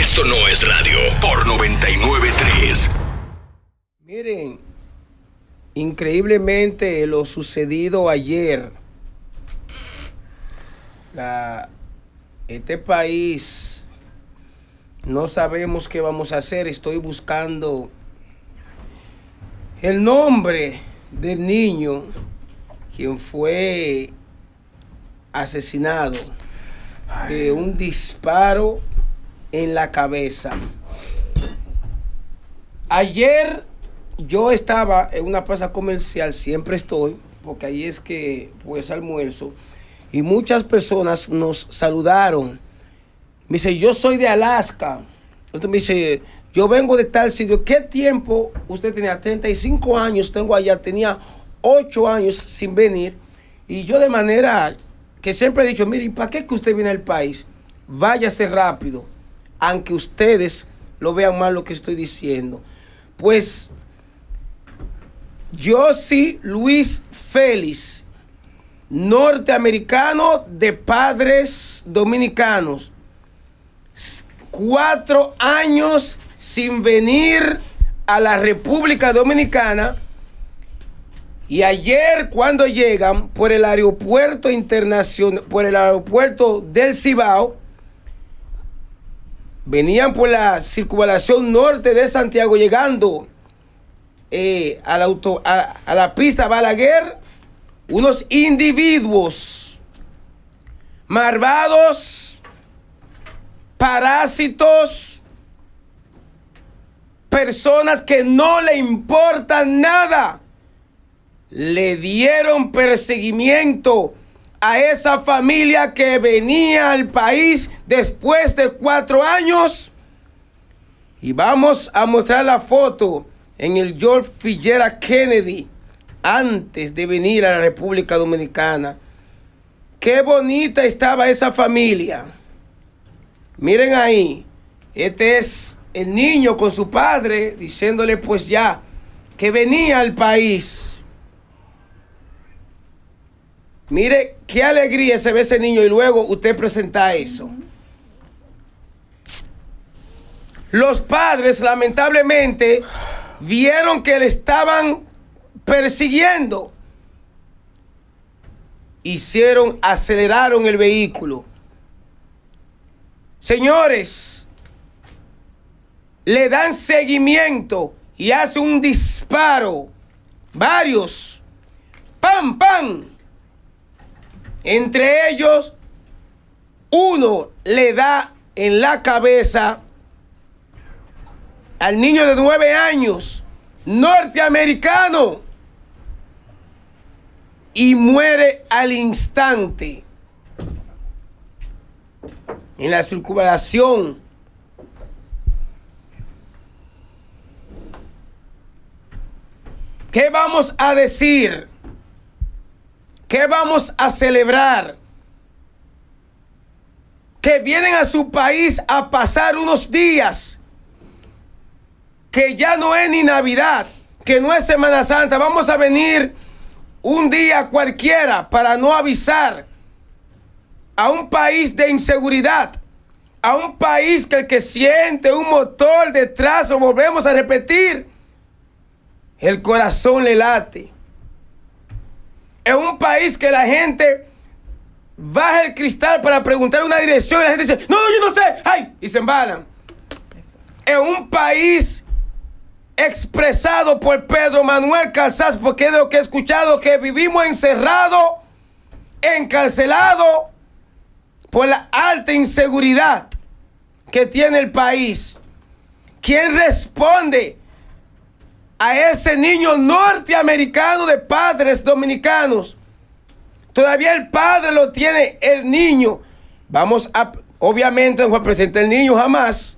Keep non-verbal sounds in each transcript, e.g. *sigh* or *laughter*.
Esto no es radio por 993. Miren, increíblemente lo sucedido ayer. La, este país no sabemos qué vamos a hacer. Estoy buscando el nombre del niño quien fue asesinado de un disparo en la cabeza. Ayer yo estaba en una plaza comercial, siempre estoy, porque ahí es que pues almuerzo, y muchas personas nos saludaron. Me dice, yo soy de Alaska. me dice, yo vengo de tal sitio. ¿Qué tiempo usted tenía? 35 años tengo allá, tenía 8 años sin venir. Y yo de manera que siempre he dicho, mire, ¿y para qué que usted viene al país? Váyase rápido aunque ustedes lo vean mal lo que estoy diciendo. Pues sí, Luis Félix, norteamericano de padres dominicanos, cuatro años sin venir a la República Dominicana. Y ayer cuando llegan por el aeropuerto internacional, por el aeropuerto del Cibao, venían por la circunvalación norte de Santiago llegando eh, a, la auto, a, la pista Balaguer unos individuos marvados, parásitos, personas que no le importan nada, le dieron perseguimiento a esa familia que venía al país después de cuatro años. Y vamos a mostrar la foto en el George Figuera Kennedy antes de venir a la República Dominicana. Qué bonita estaba esa familia. Miren ahí, este es el niño con su padre diciéndole pues ya que venía al país. Mire, qué alegría se ve ese niño y luego usted presenta eso. Los padres, lamentablemente, vieron que le estaban persiguiendo. Hicieron, aceleraron el vehículo. Señores, le dan seguimiento y hace un disparo. Varios. ¡Pam, pam! Entre ellos, uno le da en la cabeza al niño de nueve años, norteamericano, y muere al instante. En la circunvalación ¿Qué vamos a decir? ¿Qué vamos a celebrar? Que vienen a su país a pasar unos días. Que ya no es ni Navidad, que no es Semana Santa. Vamos a venir un día cualquiera para no avisar a un país de inseguridad a un país que el que siente un motor detrás, lo volvemos a repetir, el corazón le late. Es un país que la gente baja el cristal para preguntar una dirección y la gente dice, no, yo no sé, ¡ay! Y se embalan. Es un país expresado por Pedro Manuel Casas porque es lo que he escuchado, que vivimos encerrados, encarcelados por la alta inseguridad que tiene el país. ¿Quién responde a ese niño norteamericano de padres dominicanos. Todavía el padre lo tiene el niño. Vamos a, obviamente no presentar el niño jamás.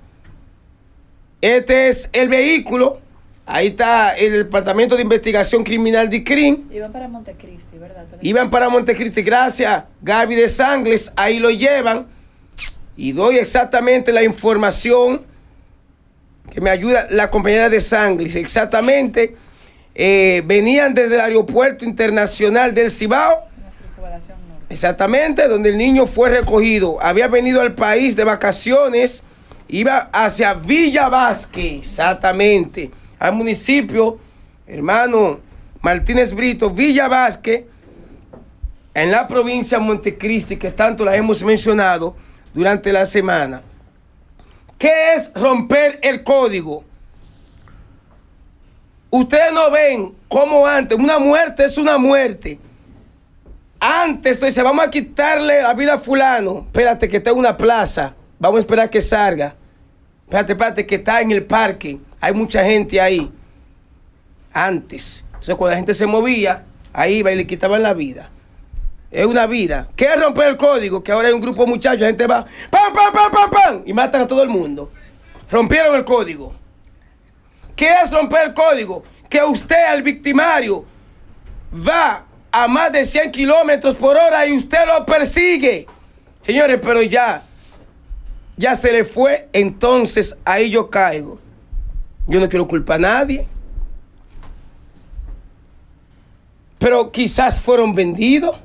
Este es el vehículo. Ahí está el Departamento de Investigación Criminal de CRIM. Iban para Montecristi, ¿verdad? Iban para Montecristi, gracias. Gaby de Sangles, ahí lo llevan. Y doy exactamente la información que me ayuda, la compañera de Sanglis, exactamente. Eh, venían desde el aeropuerto internacional del Cibao. Exactamente, donde el niño fue recogido. Había venido al país de vacaciones, iba hacia Villa Vázquez, exactamente, al municipio, hermano Martínez Brito, Villa Vázquez, en la provincia Montecristi, que tanto la hemos mencionado durante la semana. ¿Qué es romper el código? Ustedes no ven como antes, una muerte es una muerte. Antes se vamos a quitarle la vida a fulano. Espérate que está en una plaza. Vamos a esperar que salga. Espérate, espérate que está en el parque. Hay mucha gente ahí. Antes. Entonces cuando la gente se movía, ahí iba y le quitaban la vida es una vida. ¿Qué es romper el código? Que ahora hay un grupo de muchachos, gente va, ¡pam, pam, pam, pam, pam! Y matan a todo el mundo. Rompieron el código. ¿Qué es romper el código? Que usted, el victimario, va a más de 100 kilómetros por hora y usted lo persigue. Señores, pero ya, ya se le fue, entonces ahí yo caigo. Yo no quiero culpar a nadie. Pero quizás fueron vendidos.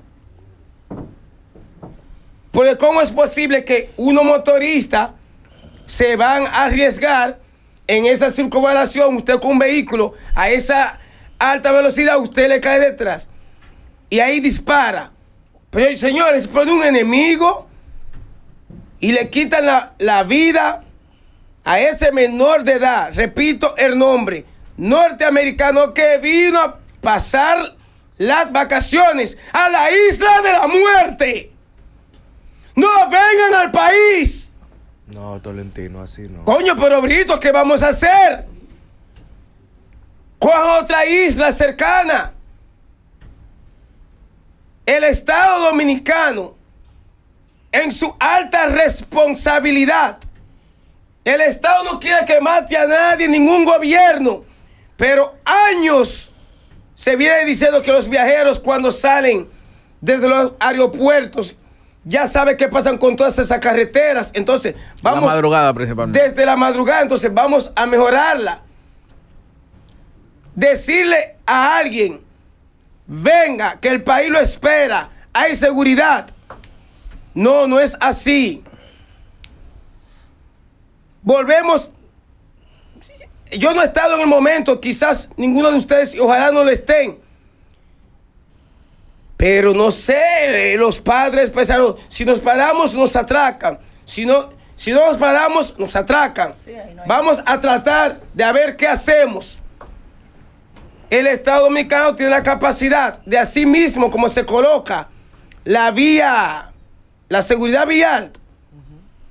Porque ¿cómo es posible que uno motorista se van a arriesgar en esa circunvalación, usted con un vehículo a esa alta velocidad, usted le cae detrás y ahí dispara? Pero señores, pone un enemigo y le quitan la, la vida a ese menor de edad, repito el nombre, norteamericano que vino a pasar las vacaciones a la isla de la muerte. ¡No vengan al país! No, Tolentino, así no. Coño, pero Brito, ¿qué vamos a hacer? ¿Cuál otra isla cercana. El Estado Dominicano, en su alta responsabilidad, el Estado no quiere que mate a nadie, ningún gobierno, pero años se viene diciendo que los viajeros cuando salen desde los aeropuertos ya sabe qué pasan con todas esas carreteras. Entonces, vamos. madrugada Desde la madrugada, entonces vamos a mejorarla. Decirle a alguien, venga, que el país lo espera, hay seguridad. No, no es así. Volvemos. Yo no he estado en el momento, quizás ninguno de ustedes, ojalá no lo estén pero no sé, los padres pensaron, si nos paramos nos atracan, si no, si nos paramos nos atracan. Vamos a tratar de ver qué hacemos. El Estado Dominicano tiene la capacidad de así mismo como se coloca la vía, la seguridad vial.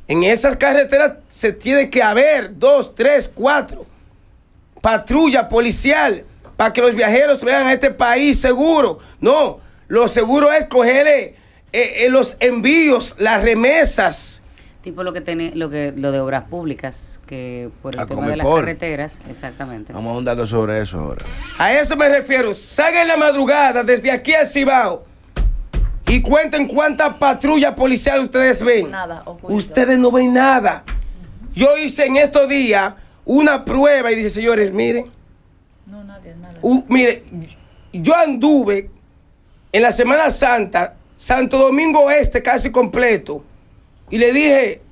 En esas carreteras se tiene que haber dos, tres, cuatro patrulla policial para que los viajeros vean a este país seguro. No, lo seguro es cogerle eh, eh, los envíos, las remesas. Tipo lo que tiene, lo que lo de obras públicas, que por el tema de las carreteras, exactamente. Vamos a un dato sobre eso ahora. A eso me refiero. Salgan la madrugada desde aquí a Cibao y cuenten cuánta patrulla policial ustedes ven. Nada, Ustedes no ven nada. Yo hice en estos días una prueba y dije, señores, miren. No, nadie, nada. Uh, mire, yo anduve en la Semana Santa, Santo Domingo Este casi completo, y le dije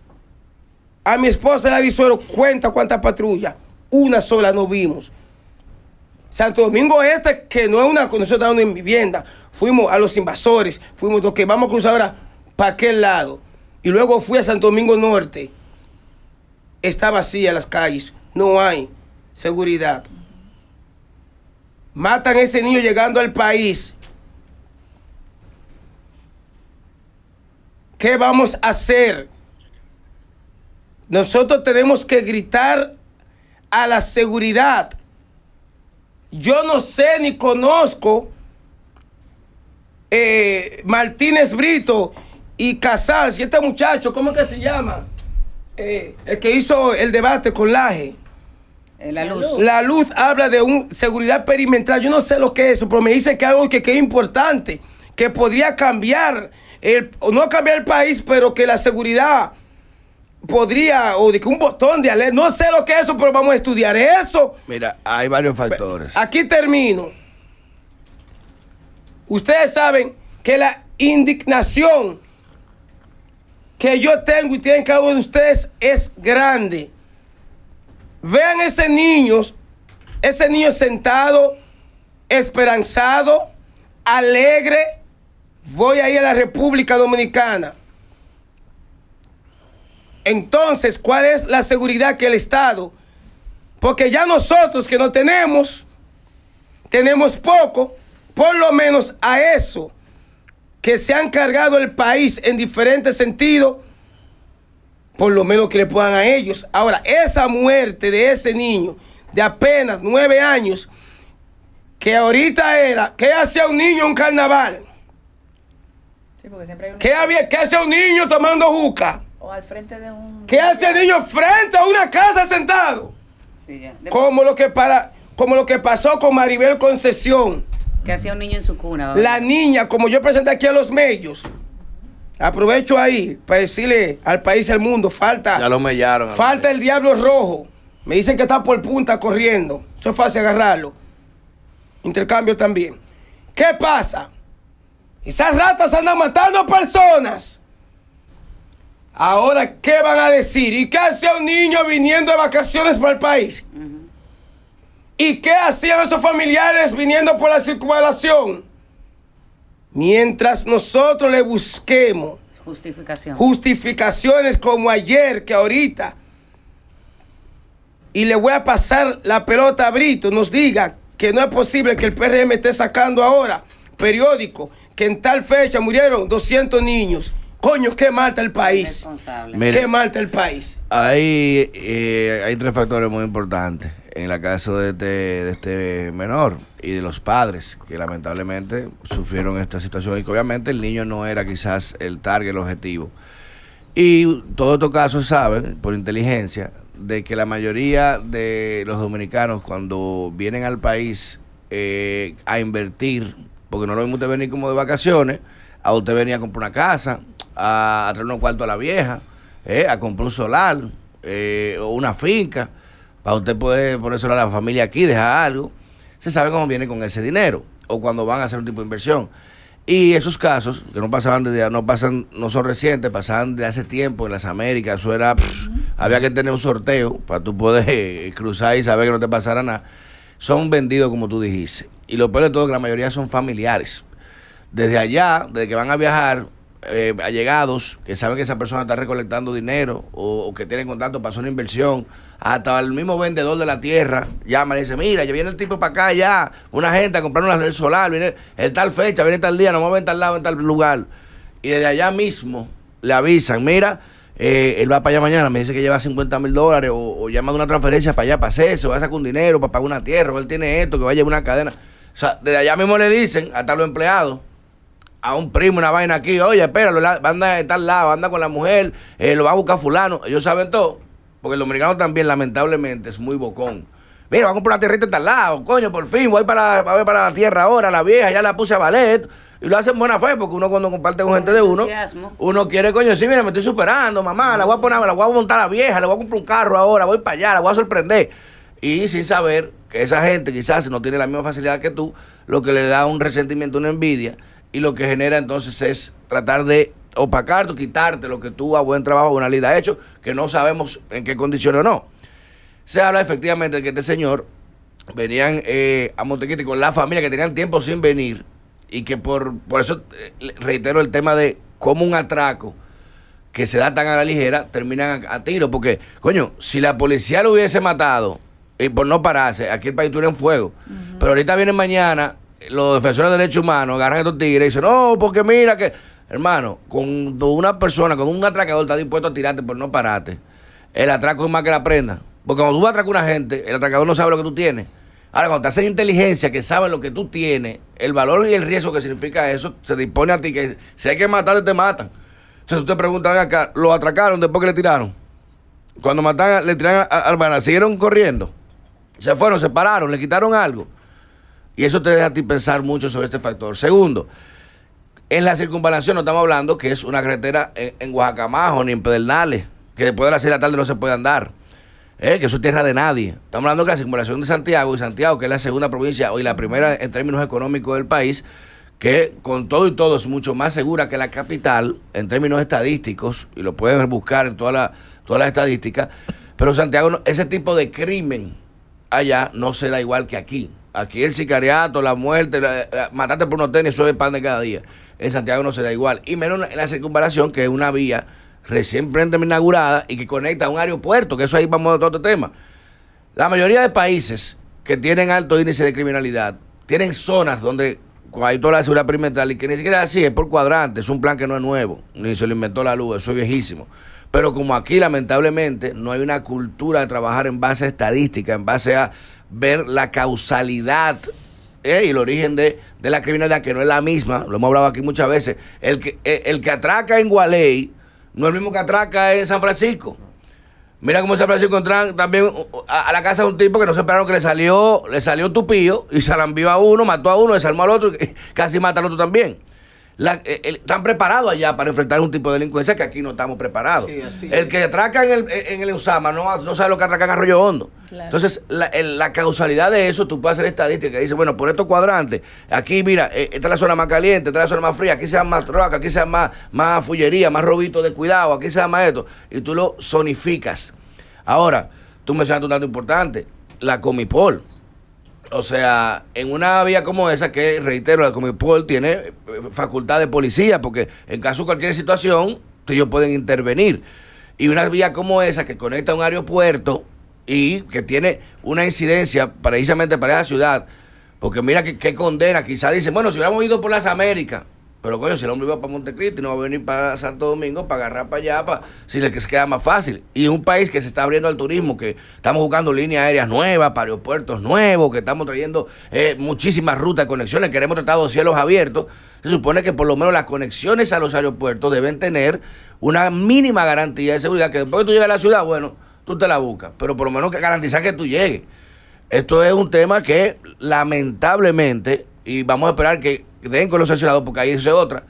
a mi esposa, la disuero, cuenta cuántas patrullas. Una sola no vimos. Santo Domingo Este, que no es una, nosotros de en vivienda, fuimos a los invasores, fuimos los que vamos a cruzar ahora para aquel lado. Y luego fui a Santo Domingo Norte. Está vacía las calles, no hay seguridad. Matan a ese niño llegando al país ¿Qué vamos a hacer? Nosotros tenemos que gritar a la seguridad. Yo no sé ni conozco eh, Martínez Brito y Casals y este muchacho, ¿cómo que se llama? Eh, el que hizo el debate con Laje. Eh, la luz. La luz habla de un seguridad perimetral. Yo no sé lo que es eso, pero me dice que algo que, que es importante, que podría cambiar no cambiar el país, pero que la seguridad podría, o de que un botón de alerta, no sé lo que es eso, pero vamos a estudiar eso. Mira, hay varios factores. Aquí termino. Ustedes saben que la indignación que yo tengo y tienen cada uno de ustedes es grande. Vean ese niño, ese niño sentado, esperanzado, alegre, Voy a ir a la República Dominicana. Entonces, ¿cuál es la seguridad que el Estado? Porque ya nosotros que no tenemos, tenemos poco, por lo menos a eso que se han cargado el país en diferentes sentidos, por lo menos que le puedan a ellos. Ahora, esa muerte de ese niño de apenas nueve años, que ahorita era, ¿qué hacía un niño en un carnaval? ¿Qué, había, ¿Qué hace un niño tomando juca? O al frente de un... ¿Qué hace el niño frente a una casa sentado? Como, lo que para, como lo que pasó con Maribel Concesión. qué hacía un niño en su cuna. La niña, como yo presenté aquí a los medios, aprovecho ahí para decirle al país y al mundo, falta... Ya lo mellaron. Falta el diablo rojo. Me dicen que está por punta corriendo. Eso es fácil agarrarlo. Intercambio también. ¿Qué pasa? Esas ratas andan matando personas. Ahora, ¿qué van a decir? ¿Y qué hacía un niño viniendo de vacaciones para el país? ¿Y qué hacían esos familiares viniendo por la circunvalación? Mientras nosotros le busquemos justificaciones como ayer, que ahorita, y le voy a pasar la pelota a Brito, nos diga que no es posible que el PRM esté sacando ahora periódico que en tal fecha murieron 200 niños. Coño, qué malta el país. qué malta el país. Hay, eh, hay tres factores muy importantes en el caso de este, de este menor y de los padres que lamentablemente sufrieron esta situación y que obviamente el niño no era quizás el target, el objetivo. Y todos estos casos saben, por inteligencia, de que la mayoría de los dominicanos cuando vienen al país eh, a invertir porque no lo mismo usted venir como de vacaciones, a usted venir a comprar una casa, a, traer un cuarto a la vieja, eh, a comprar un solar eh, o una finca, para usted poder ponerse a la familia aquí, dejar algo. Se sabe cómo viene con ese dinero o cuando van a hacer un tipo de inversión. Y esos casos, que no pasaban desde, no pasan, no son recientes, pasaban de hace tiempo en las Américas, eso era, había que tener un sorteo para tú poder eh, cruzar y saber que no te pasara nada, son vendidos como tú dijiste. Y lo peor de todo que la mayoría son familiares. Desde allá, desde que van a viajar, eh, allegados que saben que esa persona está recolectando dinero o, que tienen contacto para hacer una inversión, hasta el mismo vendedor de la tierra llama y dice, mira, ya viene el tipo para acá ya, una gente a comprar una red solar, viene tal fecha, viene tal día, no vamos a en al lado, en tal lugar. Y desde allá mismo le avisan, mira, eh, él va para allá mañana, me dice que lleva 50 mil dólares o, llama de una transferencia para allá, para hacer eso, va a sacar un dinero para pagar una tierra, o él tiene esto, que va a llevar una cadena. O sea, desde allá mismo le dicen, hasta los empleados, a un primo, una vaina aquí, oye, espéralo, anda de tal lado, anda con la mujer, eh, lo va a buscar fulano. Ellos saben todo, porque el dominicano también, lamentablemente, es muy bocón. Mira, va a comprar una tierrita de tal lado, coño, por fin, voy para, la, para la tierra ahora, la vieja, ya la puse a ballet Y lo hacen buena fe, porque uno cuando comparte con, gente de uno, uno quiere, coño, sí, mira, me estoy superando, mamá, la voy a poner, la voy a montar a la vieja, le voy a comprar un carro ahora, voy para allá, la voy a sorprender y sin saber que esa gente quizás no tiene la misma facilidad que tú, lo que le da un resentimiento, una envidia, y lo que genera entonces es tratar de opacarte quitarte lo que tú a buen trabajo, a buena lida has hecho, que no sabemos en qué condiciones o no. Se habla efectivamente de que este señor venían eh, a montequite con la familia que tenían tiempo sin venir y que por, por eso eh, reitero el tema de cómo un atraco que se da tan a la ligera terminan a tiro, porque coño, si la policía lo hubiese matado, y por no pararse, aquí el país tuviera en fuego. Pero ahorita viene mañana los defensores de derechos humanos, agarran estos tigres y dicen, no, porque mira que, hermano, cuando una persona, cuando un atracador está dispuesto a tirarte por no pararte, el atraco es más que la prenda. Porque cuando tú atracas a una gente, el atracador no sabe lo que tú tienes. Ahora, cuando te hacen inteligencia, que sabe lo que tú tienes, el valor y el riesgo que significa eso, se dispone a ti que si hay que matarte, te matan. Entonces tú te preguntas acá, ¿lo atracaron después que le tiraron? Cuando mataron, le tiraron al ¿siguieron corriendo? Se fueron, se pararon, le quitaron algo. Y eso te deja a ti pensar mucho sobre este factor. Segundo, en la circunvalación no estamos hablando que es una carretera en, en ni en Pedernales, que después de las 6 de la tarde no se puede andar, eh, que eso es tierra de nadie. Estamos hablando que la circunvalación de Santiago y Santiago, que es la segunda provincia y la primera en términos económicos del país, que con todo y todo es mucho más segura que la capital en términos estadísticos, y lo pueden buscar en todas las estadísticas, pero Santiago, ese tipo de crimen allá no se da igual que aquí. Aquí el sicariato, la muerte, la, matarte por unos tenis, eso es pan de cada día. En Santiago no se da igual. Y menos en la circunvalación, que es una vía recién inaugurada y que conecta a un aeropuerto, que eso ahí vamos a otro tema. La mayoría de países que tienen alto índice de criminalidad tienen zonas donde hay toda la seguridad perimetral y que ni siquiera así, es por cuadrante, es un plan que no es nuevo, ni se lo inventó la luz, eso es viejísimo. Pero como aquí lamentablemente no hay una cultura de trabajar en base a estadística, en base a ver la causalidad eh, y el origen de, la criminalidad, que no es la misma, lo hemos hablado aquí muchas veces, el que, eh, el que atraca en Gualey no es el mismo que atraca en San Francisco. Mira cómo San Francisco también uh, uh, a, la casa de un tipo que no se esperaron que le salió, le salió tupío y se a uno, mató a uno, desarmó al otro, y *laughs* casi mata al otro también. Eh, están preparados allá para enfrentar un tipo de delincuencia que aquí no estamos preparados. el que atraca en el, en el Usama no, no sabe lo que atraca en Arroyo Hondo. Entonces, la, causalidad de eso, tú puedes hacer estadística. Dice, bueno, por estos cuadrantes, aquí, mira, eh, esta es la zona más caliente, esta es la zona más fría, aquí se más troca, aquí se más, más fullería, más robito de cuidado, aquí se más esto. Y tú lo zonificas. Ahora, tú mencionaste un dato importante, la Comipol. O sea, en una vía como esa, que reitero, la Comipol tiene eh, facultad de policía, porque en caso de cualquier situación, ellos pueden intervenir. Y una vía como esa, que conecta a un aeropuerto y que tiene una incidencia precisamente para esa ciudad, porque mira qué condena, quizás dicen, bueno, si hubiéramos ido por las Américas, pero coño, si el hombre va para Montecristi, no va a venir para Santo Domingo para agarrar para allá, para, si le queda más fácil. Y un país que se está abriendo al turismo, que estamos buscando líneas aéreas nuevas, para aeropuertos nuevos, que estamos trayendo eh, muchísimas rutas de conexiones, queremos tratar cielos abiertos. Se supone que por lo menos las conexiones a los aeropuertos deben tener una mínima garantía de seguridad, que después que tú llegas a la ciudad, bueno, tú te la buscas, pero por lo menos que garantizar que tú llegues. Esto es un tema que lamentablemente, y vamos a esperar que den con los sancionados, porque ahí es otra.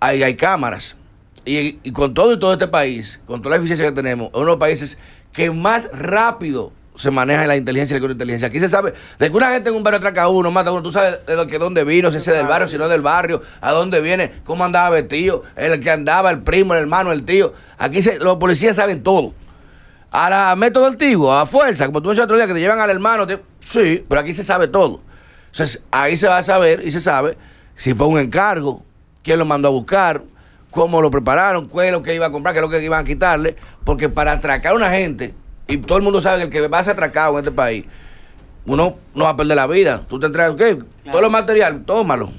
Ahí hay cámaras. Y, con todo y todo este país, con toda la eficiencia que tenemos, es uno de los países que más rápido se maneja la inteligencia y la inteligencia. Aquí se sabe, de que una gente en un barrio atraca a uno, mata a uno, tú sabes de que dónde vino, si es del barrio, si no del barrio, a dónde viene, cómo andaba el vestido, el que andaba, el primo, el hermano, el tío. Aquí se, los policías saben todo. A la método antiguo, a fuerza, como tú dices otro día, que te llevan al hermano, sí, pero aquí se sabe todo. Entonces, ahí se va a saber y se sabe si fue un encargo, quién lo mandó a buscar, cómo lo prepararon, qué es lo que iba a comprar, qué es lo que iban a quitarle, porque para atracar a una gente, y todo el mundo sabe que el que va a ser atracado en este país, uno no va a perder la vida. Tú te entregas, qué? todo lo material, tómalo.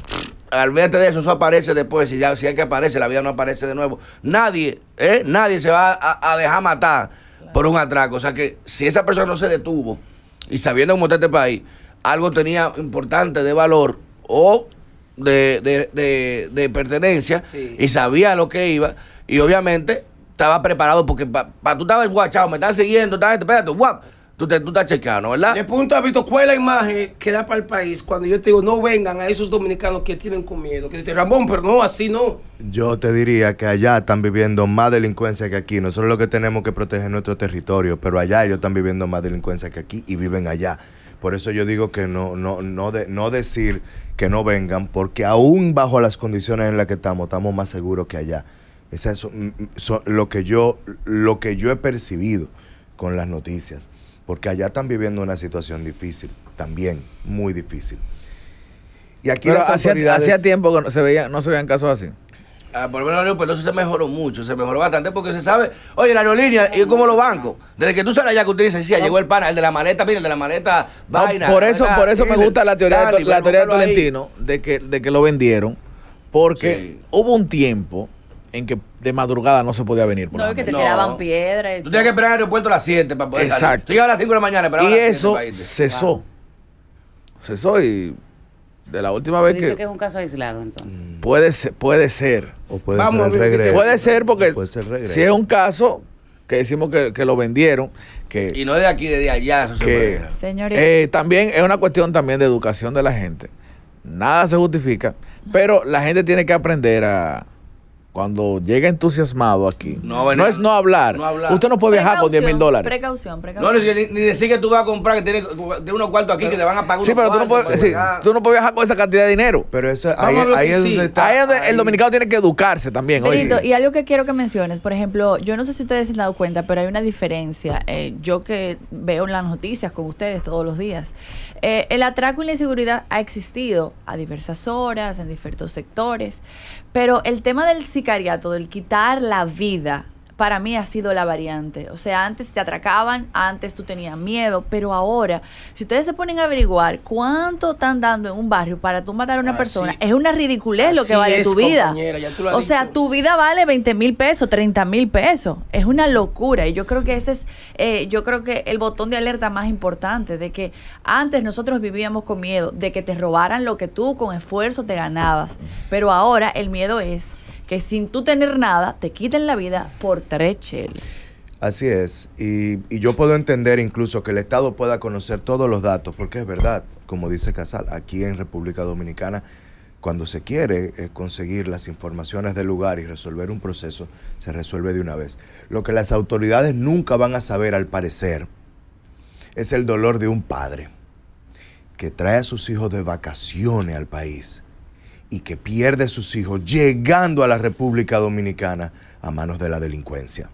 verte de eso, eso aparece después. Si, ya, si hay que aparece, la vida no aparece de nuevo. Nadie, ¿eh? nadie se va a, dejar matar por un atraco. O sea que si esa persona no se detuvo y sabiendo cómo está este país, algo tenía importante de valor o de, de, de, pertenencia y sabía lo que iba y obviamente estaba preparado porque para tú estabas guachado, me estás siguiendo, estás, guap. Tú, te, estás checando, ¿verdad? De punto de vista, ¿cuál es la imagen que da para el país cuando yo te digo, no vengan a esos dominicanos que tienen con miedo? Que te Ramón, pero no, así no. Yo te diría que allá están viviendo más delincuencia que aquí. Nosotros lo que tenemos que proteger nuestro territorio, pero allá ellos están viviendo más delincuencia que aquí y viven allá. Por eso yo digo que no, no, no, de, no decir que no vengan, porque aún bajo las condiciones en las que estamos, estamos más seguros que allá. es eso, mm, mm, lo, que yo, lo que yo he percibido con las noticias, porque allá están viviendo una situación difícil, también muy difícil. Y aquí las autoridades... hacía tiempo que se, veía, no se veían casos así. Ah, por lo menos el aeropuerto se mejoró mucho, se mejoró bastante porque se sabe, oye, la aerolínea, y cómo los bancos, desde que tú sales allá que utilizas, decía, llegó el pana, el de la maleta, mira, el de la maleta, vaina. Por eso, por eso me gusta la teoría, de, la teoría Tolentino, de que, de que lo vendieron, porque hubo un tiempo en que de madrugada no se podía venir. no, es que te tiraban piedra. Y tú tenías que esperar al aeropuerto a las 7 para poder Exacto. Salir. a las 5 de la mañana, Y eso cesó. Cesó y de la última vez que dice que, es un caso aislado entonces. Mm. Puede ser, puede ser. O puede ser el regreso. Puede ser porque si es un caso que decimos que, lo vendieron, que y no de aquí de allá, que, eh, también es una cuestión también de educación de la gente. Nada se justifica, pero la gente tiene que aprender a cuando llega entusiasmado aquí, no, es no hablar. Usted no puede viajar con 10 mil dólares. Precaución, precaución. No, ni, ni, decir que tú vas a comprar, que tienes, unos cuartos aquí que te van a pagar. Sí, pero cuartos, tú, no puedes, sí, pues, tú no puedes viajar con esa cantidad de dinero. Pero eso, ahí, ahí, es donde está, ahí, donde el dominicano tiene que educarse también. oye. Y algo que quiero que menciones, por ejemplo, yo no sé si ustedes se han dado cuenta, pero hay una diferencia. Eh, yo que veo en las noticias con ustedes todos los días. Eh, el atraco y la inseguridad ha existido a diversas horas, en diferentes sectores, pero el tema del sicariato, del quitar la vida para mí ha sido la variante. O sea, antes te atracaban, antes tú tenías miedo, pero ahora, si ustedes se ponen a averiguar cuánto están dando en un barrio para tú matar a una ah, persona, es una ridiculez lo que vale tu vida. O sea, tu vida vale 20 mil pesos, 30 mil pesos. Es una locura. Y yo creo que ese es, eh, yo creo que el botón de alerta más importante, de que antes nosotros vivíamos con miedo, de que te robaran lo que tú con esfuerzo te ganabas. Pero ahora el miedo es que sin tú tener nada te quiten la vida por tres cheles. Así es, y, y, yo puedo entender incluso que el Estado pueda conocer todos los datos, porque es verdad, como dice Casal, aquí en República Dominicana, cuando se quiere eh, conseguir las informaciones del lugar y resolver un proceso, se resuelve de una vez. Lo que las autoridades nunca van a saber, al parecer, es el dolor de un padre que trae a sus hijos de vacaciones al país y que pierde sus hijos llegando a la República Dominicana a manos de la delincuencia.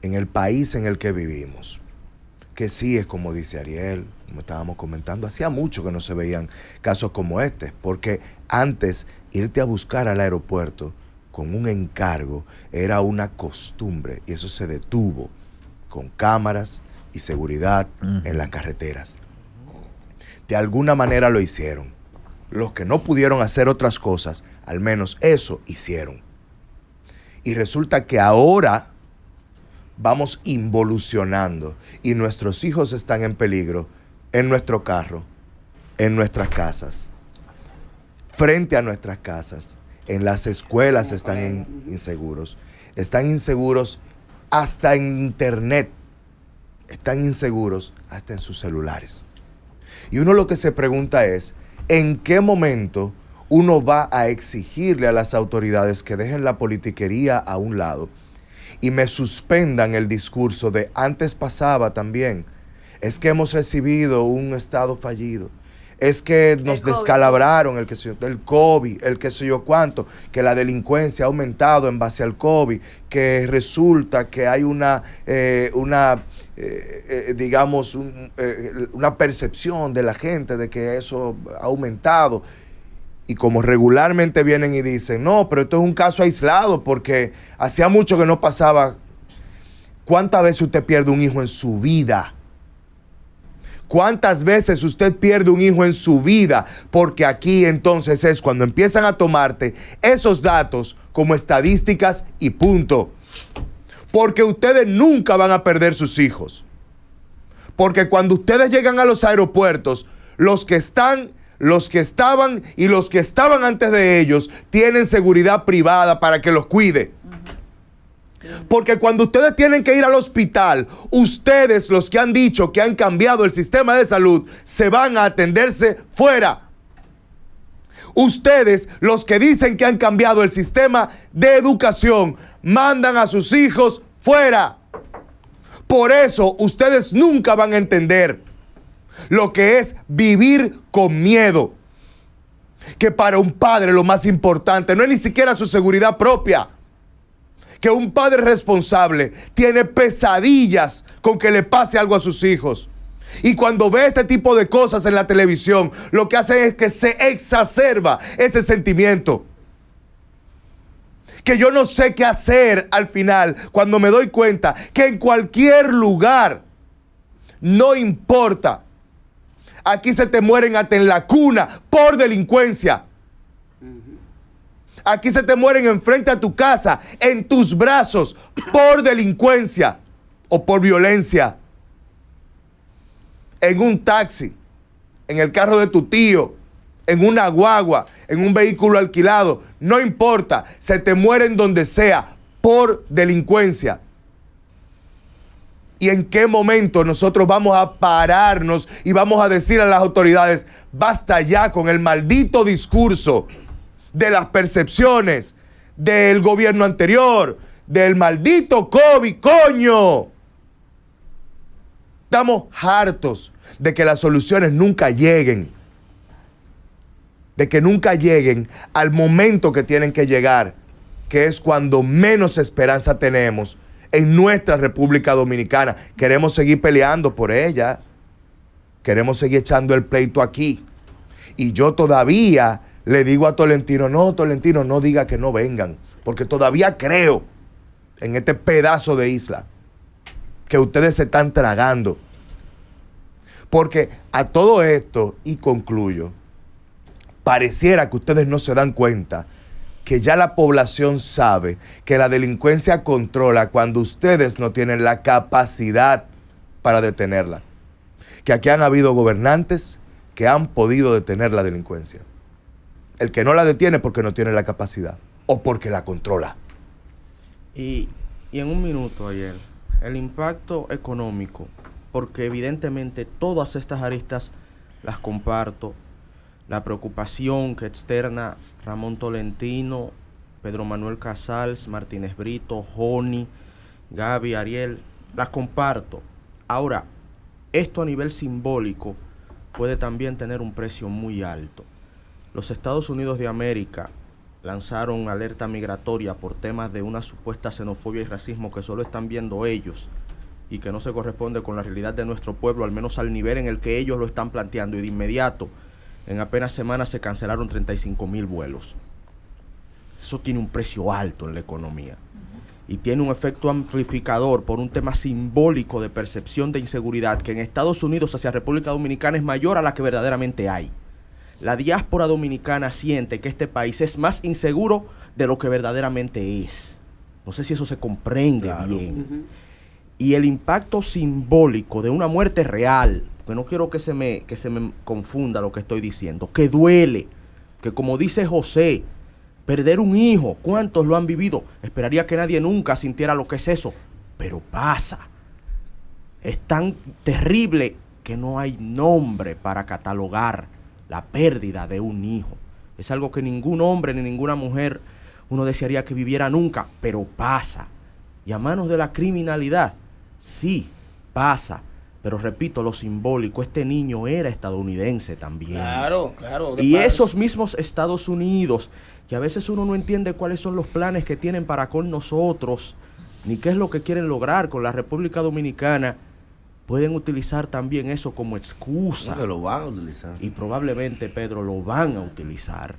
En el país en el que vivimos, que sí es como dice Ariel, como estábamos comentando, hacía mucho que no se veían casos como este, porque antes irte a buscar al aeropuerto con un encargo era una costumbre y eso se detuvo con cámaras y seguridad en las carreteras. De alguna manera lo hicieron los que no pudieron hacer otras cosas, al menos eso hicieron. Y resulta que ahora vamos involucionando y nuestros hijos están en peligro en nuestro carro, en nuestras casas, frente a nuestras casas, en las escuelas están inseguros, están inseguros hasta en internet, están inseguros hasta en sus celulares. Y uno lo que se pregunta es, ¿En qué momento uno va a exigirle a las autoridades que dejen la politiquería a un lado y me suspendan el discurso de antes pasaba también? Es que hemos recibido un Estado fallido es que nos descalabraron, el que el COVID, el que sé yo cuánto, que la delincuencia ha aumentado en base al COVID, que resulta que hay una, eh, una eh, eh, digamos, una percepción de la gente de que eso ha aumentado. Y como regularmente vienen y dicen, no, pero esto es un caso aislado porque hacía mucho que no pasaba. ¿Cuántas veces usted pierde un hijo en su vida? ¿Cuántas veces usted pierde un hijo en su vida? Porque aquí entonces es cuando empiezan a tomarte esos datos como estadísticas y punto. Porque ustedes nunca van a perder sus hijos. Porque cuando ustedes llegan a los aeropuertos, los que están los que estaban y los que estaban antes de ellos tienen seguridad privada para que los cuide. Porque cuando ustedes tienen que ir al hospital, ustedes los que han dicho que han cambiado el sistema de salud, se van a atenderse fuera. Ustedes, los que dicen que han cambiado el sistema de educación, mandan a sus hijos fuera. Por eso ustedes nunca van a entender lo que es vivir con miedo. Que para un padre lo más importante no es ni siquiera su seguridad propia, que un padre responsable tiene pesadillas con que le pase algo a sus hijos. Y cuando ve este tipo de cosas en la televisión, lo que hace es que se exacerba ese sentimiento. Que yo no sé qué hacer al final cuando me doy cuenta que en cualquier lugar, no importa, aquí se te mueren hasta en la cuna por delincuencia. Aquí se te mueren enfrente a tu casa, en tus brazos, por delincuencia o por violencia. En un taxi, en el carro de tu tío, en una guagua, en un vehículo alquilado, no importa, se te mueren donde sea por delincuencia. ¿Y en qué momento nosotros vamos a pararnos y vamos a decir a las autoridades, basta ya con el maldito discurso de las percepciones del gobierno anterior, del maldito COVID, coño. Estamos hartos de que las soluciones nunca lleguen, de que nunca lleguen al momento que tienen que llegar, que es cuando menos esperanza tenemos en nuestra República Dominicana. Queremos seguir peleando por ella, queremos seguir echando el pleito aquí. Y yo todavía le digo a Tolentino, no, Tolentino, no diga que no vengan, porque todavía creo en este pedazo de isla que ustedes se están tragando. Porque a todo esto, y concluyo, pareciera que ustedes no se dan cuenta que ya la población sabe que la delincuencia controla cuando ustedes no tienen la capacidad para detenerla. Que aquí han habido gobernantes que han podido detener la delincuencia. El que no la detiene porque no tiene la capacidad o porque la controla. Y, en un minuto ayer, el impacto económico, porque evidentemente todas estas aristas las comparto, la preocupación que externa Ramón Tolentino, Pedro Manuel Casals, Martínez Brito, Joni, Gaby, Ariel, las comparto. Ahora, esto a nivel simbólico puede también tener un precio muy alto. Los Estados Unidos de América lanzaron alerta migratoria por temas de una supuesta xenofobia y racismo que solo están viendo ellos y que no se corresponde con la realidad de nuestro pueblo, al menos al nivel en el que ellos lo están planteando. Y de inmediato, en apenas semanas, se cancelaron 35 mil vuelos. Eso tiene un precio alto en la economía y tiene un efecto amplificador por un tema simbólico de percepción de inseguridad que en Estados Unidos hacia República Dominicana es mayor a la que verdaderamente hay la diáspora dominicana siente que este país es más inseguro de lo que verdaderamente es. No sé si eso se comprende bien. Y el impacto simbólico de una muerte real, que no quiero que se, me, que se me confunda lo que estoy diciendo, que duele, que como dice José, perder un hijo, ¿cuántos lo han vivido? Esperaría que nadie nunca sintiera lo que es eso, pero pasa. Es tan terrible que no hay nombre para catalogar la pérdida de un hijo. Es algo que ningún hombre ni ninguna mujer uno desearía que viviera nunca, pero pasa. Y a manos de la criminalidad, sí, pasa. Pero repito, lo simbólico, este niño era estadounidense también. Claro, claro. Y esos mismos Estados Unidos, que a veces uno no entiende cuáles son los planes que tienen para con nosotros, ni qué es lo que quieren lograr con la República Dominicana, pueden utilizar también eso como excusa. lo Y probablemente, Pedro, lo van a utilizar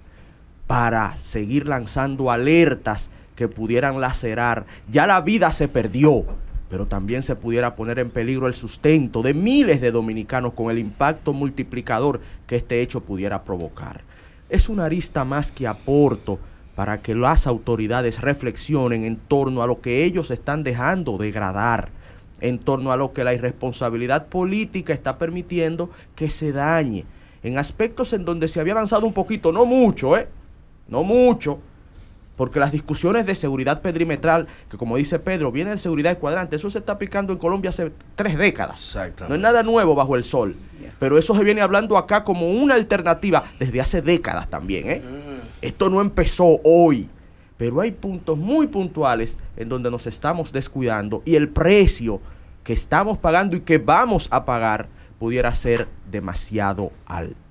para seguir lanzando alertas que pudieran lacerar. Ya la vida se perdió, pero también se pudiera poner en peligro el sustento de miles de dominicanos con el impacto multiplicador que este hecho pudiera provocar. Es una arista más que aporto para que las autoridades reflexionen en torno a lo que ellos están dejando degradar en torno a lo que la irresponsabilidad política está permitiendo que se dañe. En aspectos en donde se había avanzado un poquito, no mucho, ¿eh? No mucho. Porque las discusiones de seguridad pedrimetral que como dice Pedro, viene de seguridad de cuadrante, eso se está picando en Colombia hace tres décadas. No es nada nuevo bajo el sol. Pero eso se viene hablando acá como una alternativa desde hace décadas también. ¿eh? Mm. Esto no empezó hoy pero hay puntos muy puntuales en donde nos estamos descuidando y el precio que estamos pagando y que vamos a pagar pudiera ser demasiado alto.